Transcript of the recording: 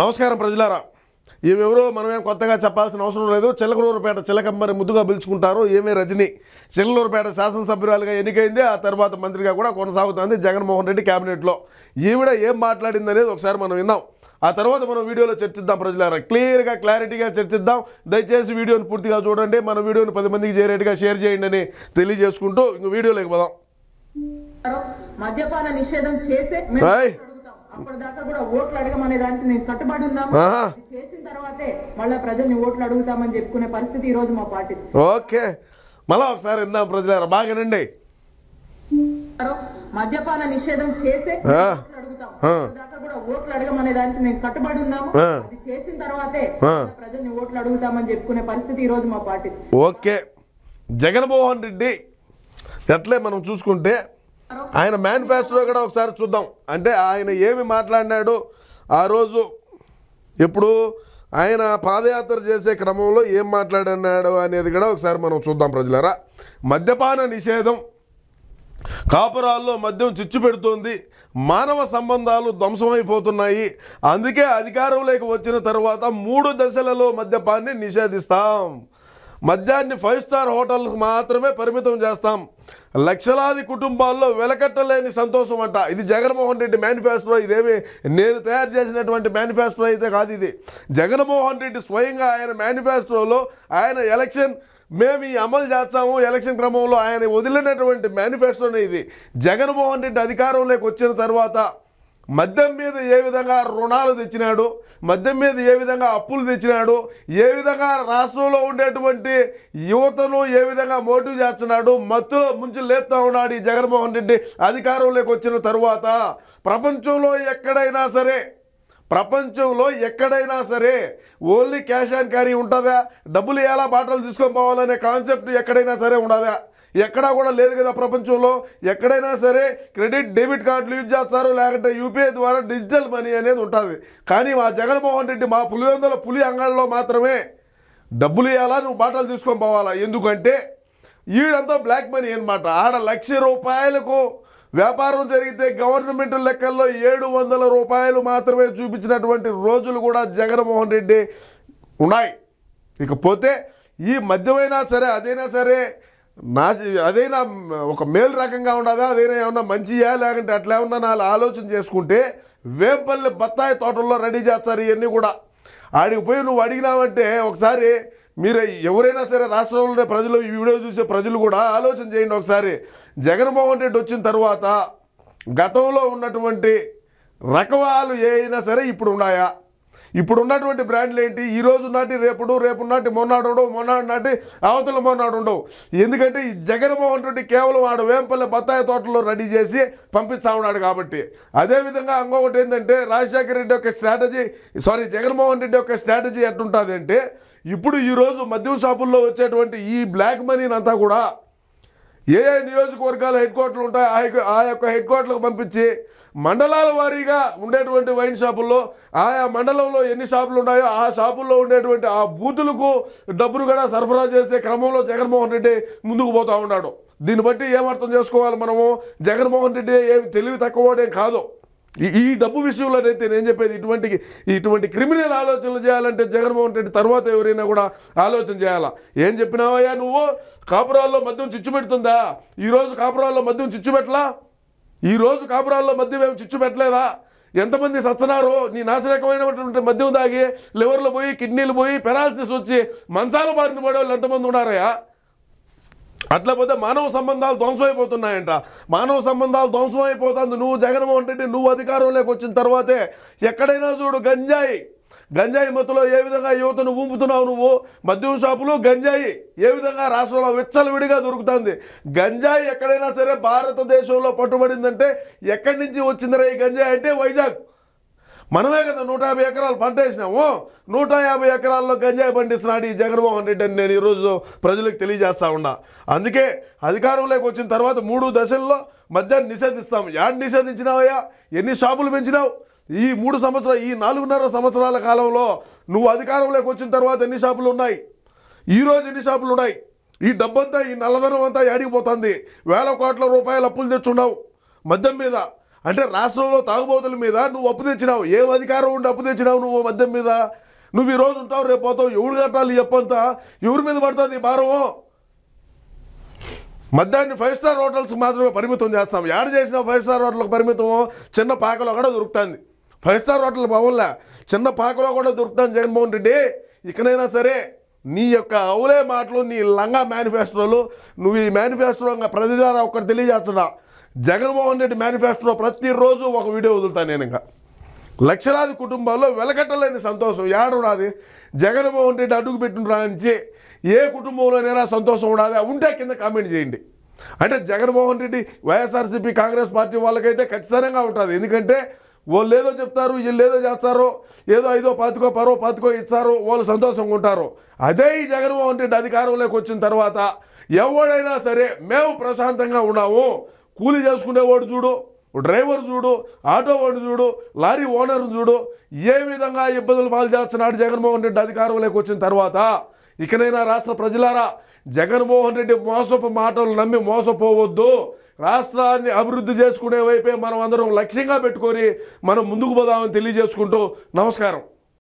నమస్కారం ప్రజలారా ఈమెవరో మనమేం కొత్తగా చెప్పాల్సిన అవసరం లేదు చిలకలూరుపేట చిలకమ్మని ముద్దుగా పిలుచుకుంటారు ఏమే రజని చిలకలూరుపేట శాసనసభ్యురాలుగా ఎన్నికైంది ఆ తర్వాత మంత్రిగా కూడా కొనసాగుతుంది జగన్మోహన్ రెడ్డి క్యాబినెట్లో ఈవిడ ఏం మాట్లాడింది అనేది ఒకసారి మనం విన్నాం ఆ తర్వాత మనం వీడియోలో చర్చిద్దాం ప్రజలారా క్లియర్గా క్లారిటీగా చర్చిద్దాం దయచేసి వీడియోని పూర్తిగా చూడండి మన వీడియోని పది మందికి చేరేట్టుగా షేర్ చేయండి అని తెలియజేసుకుంటూ ఇంక వీడియోలోకి పోదాం మద్యపాన నిషేధం చేసే కూడా దానికి కట్టుబడి చేసిన మళ్ళీ ప్రజల్ని ఓట్లు అడుగుతామని చెప్పుకునే పరిస్థితి ఈ రోజు మా పార్టీ ఓకే మళ్ళా ఒకసారి ఇందాం ప్రజలారా బాగా మద్యపాన నిషేధం చేసి దానికి మేము కట్టుబడి ప్రజల్ని ఓట్లు అడుగుతామని చెప్పుకునే పరిస్థితి ఈ రోజు మా పార్టీ ఓకే జగన్మోహన్ రెడ్డి ఎట్లే మనం చూసుకుంటే ఆయన మేనిఫెస్టోలో కూడా ఒకసారి చూద్దాం అంటే ఆయన ఏమి మాట్లాడినాడు ఆ రోజు ఎప్పుడు ఆయన పాదయాత్ర చేసే క్రమంలో ఏం మాట్లాడినాడు అనేది కూడా ఒకసారి మనం చూద్దాం ప్రజలరా మద్యపాన నిషేధం కాపురాల్లో మద్యం చిచ్చు పెడుతోంది మానవ సంబంధాలు ధ్వంసమైపోతున్నాయి అందుకే అధికారంలోకి వచ్చిన తర్వాత మూడు దశలలో మద్యపాన్ని నిషేధిస్తాం మద్యాన్ని ఫైవ్ స్టార్ హోటల్కు మాత్రమే పరిమితం చేస్తాం లక్షలాది కుటుంబాల్లో వెలకట్టలేని సంతోషం అంట ఇది జగన్మోహన్ రెడ్డి మేనిఫెస్టో ఇదేమి నేను తయారు చేసినటువంటి మేనిఫెస్టో అయితే కాదు ఇది జగన్మోహన్ రెడ్డి స్వయంగా ఆయన మేనిఫెస్టోలో ఆయన ఎలక్షన్ మేము ఈ అమలు చేస్తాము ఎలక్షన్ క్రమంలో ఆయన వదిలినటువంటి మేనిఫెస్టోనే ఇది జగన్మోహన్ రెడ్డి అధికారంలోకి వచ్చిన తర్వాత మద్యం మీద ఏ విధంగా రుణాలు తెచ్చినాడు మద్యం మీద ఏ విధంగా అప్పులు తెచ్చినాడు ఏ విధంగా రాష్ట్రంలో ఉండేటువంటి యువతను ఏ విధంగా మోటివ్ చేస్తున్నాడు మత్తులో ముంచి లేపుతా ఉన్నాడు ఈ జగన్మోహన్ రెడ్డి అధికారంలోకి వచ్చిన తరువాత ప్రపంచంలో ఎక్కడైనా సరే ప్రపంచంలో ఎక్కడైనా సరే ఓన్లీ క్యాష్ అండ్ క్యారీ ఉంటుందా డబ్బులు ఎలా బాటలు తీసుకొని పోవాలనే కాన్సెప్ట్ ఎక్కడైనా సరే ఉండదా ఎక్కడా కూడా లేదు కదా ప్రపంచంలో ఎక్కడైనా సరే క్రెడిట్ డెబిట్ కార్డులు యూజ్ చేస్తారు లేకుంటే యూపీఐ ద్వారా డిజిటల్ మనీ అనేది ఉంటుంది కానీ మా జగన్మోహన్ రెడ్డి మా పులివెందుల పులి అంగళ్ళలో మాత్రమే డబ్బులు ఇవ్వాలా నువ్వు బాటలు తీసుకొని పోవాలా ఎందుకంటే ఈడంతా బ్లాక్ మనీ అనమాట ఆడ లక్ష రూపాయలకు వ్యాపారం జరిగితే గవర్నమెంట్ లెక్కల్లో ఏడు వందల రూపాయలు మాత్రమే చూపించినటువంటి రోజులు కూడా జగన్మోహన్ రెడ్డి ఉన్నాయి ఇకపోతే ఈ మధ్యమైనా సరే అదైనా సరే నాశ అదైనా ఒక మేలు రకంగా ఉండదా అదైనా ఏమన్నా మంచియా లేకుంటే అట్లా ఏమన్నా నాలుగు ఆలోచన చేసుకుంటే వేంపల్లి బత్తాయి తోటల్లో రెడీ చేస్తారు ఇవన్నీ కూడా ఆడికి పోయి నువ్వు అడిగినావంటే ఒకసారి మీరు ఎవరైనా సరే రాష్ట్రంలోనే ప్రజలు ఈ వీడియో చూసే ప్రజలు కూడా ఆలోచన చేయండి ఒకసారి జగన్మోహన్ రెడ్డి వచ్చిన తర్వాత గతంలో ఉన్నటువంటి రకవాలు ఏ అయినా సరే ఇప్పుడు ఉన్నాయా ఇప్పుడు ఉన్నటువంటి బ్రాండ్లు ఏంటి ఈ రోజు నాటి రేపుడు రేపు నాటి మొన్నడు ఉండవు మొన్నాడు నాటి అవతల మొన్నాడు ఉండవు ఎందుకంటే ఈ జగన్మోహన్ రెడ్డి కేవలం వాడు వేంపల్లె బత్తాయి తోటలో రెడీ చేసి పంపిస్తా ఉన్నాడు కాబట్టి అదేవిధంగా ఇంకొకటి ఏంటంటే రాజశేఖర రెడ్డి యొక్క స్ట్రాటజీ సారీ జగన్మోహన్ రెడ్డి యొక్క స్ట్రాటజీ ఎట్టుంటుంది అంటే ఇప్పుడు ఈరోజు మద్యం షాపుల్లో వచ్చేటువంటి ఈ బ్లాక్ మనీని అంతా కూడా ఏ ఏ నియోజకవర్గాల హెడ్ క్వార్టర్లు ఉంటాయో ఆ యొక్క హెడ్ క్వార్టర్లకు పంపించి మండలాల వారీగా ఉండేటువంటి వైన్ షాపుల్లో ఆయా మండలంలో ఎన్ని షాపులు ఉన్నాయో ఆ షాపుల్లో ఉండేటువంటి ఆ బూతులకు డబ్బులు కూడా సరఫరా చేసే క్రమంలో జగన్మోహన్ రెడ్డి ముందుకు పోతూ ఉన్నాడు దీన్ని బట్టి ఏమర్థం చేసుకోవాలి మనము జగన్మోహన్ రెడ్డి ఏమి తెలివి తక్కువ కాదు ఈ డబ్బు విషయంలో అయితే నేను చెప్పేది ఇటువంటి ఇటువంటి క్రిమినల్ ఆలోచనలు చేయాలంటే జగన్మోహన్ రెడ్డి తర్వాత ఎవరైనా కూడా ఆలోచన చేయాలా ఏం చెప్పినావయ్యా నువ్వు కాపురాల్లో మద్యం చిచ్చు పెడుతుందా ఈరోజు కాపురాల్లో మద్యం చిచ్చు పెట్టలా ఈ రోజు కాపురాల్లో మద్యం ఏమి చిచ్చు పెట్టలేదా ఎంతమంది సచ్చనారో నీ నాశనకమైనటువంటి మద్యం తాగి లివర్లు పోయి కిడ్నీలు పోయి పెరాలసిస్ వచ్చి మంచాల బారిన పడేవాళ్ళు ఎంతమంది ఉన్నారయ్యా అట్లా పోతే మానవ సంబంధాలు ధ్వంసమైపోతున్నాయంట మానవ సంబంధాలు ధ్వంసం అయిపోతుంది నువ్వు జగన్మోహన్ రెడ్డి నువ్వు అధికారంలోకి వచ్చిన తర్వాతే ఎక్కడైనా చూడు గంజాయి గంజాయి మత్తులో ఏ విధంగా యువతను ఊంపుతున్నావు నువ్వు మద్యం షాపులో గంజాయి ఏ విధంగా రాష్ట్రంలో విచ్చలవిడిగా దొరుకుతుంది గంజాయి ఎక్కడైనా సరే భారతదేశంలో పట్టుబడిందంటే ఎక్కడి నుంచి వచ్చిందిరా ఈ గంజాయి అంటే వైజాగ్ మనమే కదా నూట యాభై ఎకరాలు పంట వేసినాము నూట యాభై ఎకరాల్లో గంజాయి పండిస్తున్నాడు ఈ జగన్మోహన్ రెడ్డి అని నేను ఈరోజు ప్రజలకు తెలియజేస్తా ఉన్నా అందుకే అధికారంలోకి వచ్చిన తర్వాత మూడు దశల్లో మద్యాన్ని నిషేధిస్తాము యాడ్ నిషేధించినావయ్యా ఎన్ని షాపులు పెంచినావు ఈ మూడు సంవత్సరాలు ఈ నాలుగున్నర సంవత్సరాల కాలంలో నువ్వు అధికారంలోకి వచ్చిన తర్వాత ఎన్ని షాపులు ఉన్నాయి ఈరోజు ఎన్ని షాపులు ఉన్నాయి ఈ డబ్బంతా ఈ నల్లధనం అంతా ఏడిగిపోతుంది వేల కోట్ల రూపాయలు అప్పులు తెచ్చున్నావు మద్యం మీద అంటే రాష్ట్రంలో తాగుబోతుల మీద నువ్వు అప్పు తెచ్చినావు ఏ అధికారం ఉండి అప్పు తెచ్చినావు నువ్వు మద్యం మీద నువ్వు ఈరోజు ఉంటావు రేపు పోతావు ఎవడు కట్టాలి చెప్పంతా ఎవరి మీద పడుతుంది భారము మద్యాన్ని ఫైవ్ స్టార్ హోటల్స్కి మాత్రమే పరిమితం చేస్తాం యాడ్ చేసిన ఫైవ్ స్టార్ హోటల్కి పరిమితం చిన్న పాకలో అక్కడ దొరుకుతుంది ఫైవ్ స్టార్ హోటల్ భవన్లా చిన్న పాకలో కూడా దొరుకుతాను జగన్మోహన్ రెడ్డి ఇకనైనా సరే నీ యొక్క అవులే మాటలు నీ లంగా మేనిఫెస్టోలు నువ్వు ఈ మేనిఫెస్టో ఇంకా ప్రతిదారా ఒకటి తెలియజేస్తున్నా జగన్మోహన్ రెడ్డి మేనిఫెస్టోలో ప్రతిరోజు ఒక వీడియో వదులుతాను నేను ఇంకా లక్షలాది కుటుంబాల్లో వెలకట్టలేని సంతోషం ఏడు రాదు జగన్మోహన్ రెడ్డి అడుగు పెట్టిన నుంచి ఏ కుటుంబంలోనైనా సంతోషం ఉండాలి ఉంటే కింద కామెంట్ చేయండి అంటే జగన్మోహన్ రెడ్డి వైఎస్ఆర్సీపీ కాంగ్రెస్ పార్టీ వాళ్ళకైతే ఖచ్చితంగా ఉంటుంది ఎందుకంటే వాళ్ళు ఏదో చెప్తారు వీళ్ళు ఏదో చేస్తారో ఏదో ఐదో పాతికో పరో పాతికో ఇచ్చారో వాళ్ళు సంతోషంగా ఉంటారు అదే ఈ జగన్మోహన్ రెడ్డి అధికారంలోకి వచ్చిన తర్వాత ఎవడైనా సరే మేము ప్రశాంతంగా ఉన్నాము కూలి చేసుకునేవాడు చూడు డ్రైవర్ చూడు ఆటో వాడు చూడు లారీ ఓనర్ చూడు ఏ విధంగా ఇబ్బందులు పాలు చేస్తున్నాడు జగన్మోహన్ రెడ్డి అధికారంలోకి వచ్చిన తర్వాత ఇకనైనా రాష్ట్ర ప్రజలారా జగన్మోహన్ రెడ్డి మోసపు మాటలు నమ్మి మోసపోవద్దు రాష్ట్రాన్ని అభివృద్ధి చేసుకునే వైపే మనం అందరం లక్ష్యంగా పెట్టుకొని మనం ముందుకు పోదామని తెలియజేసుకుంటూ నమస్కారం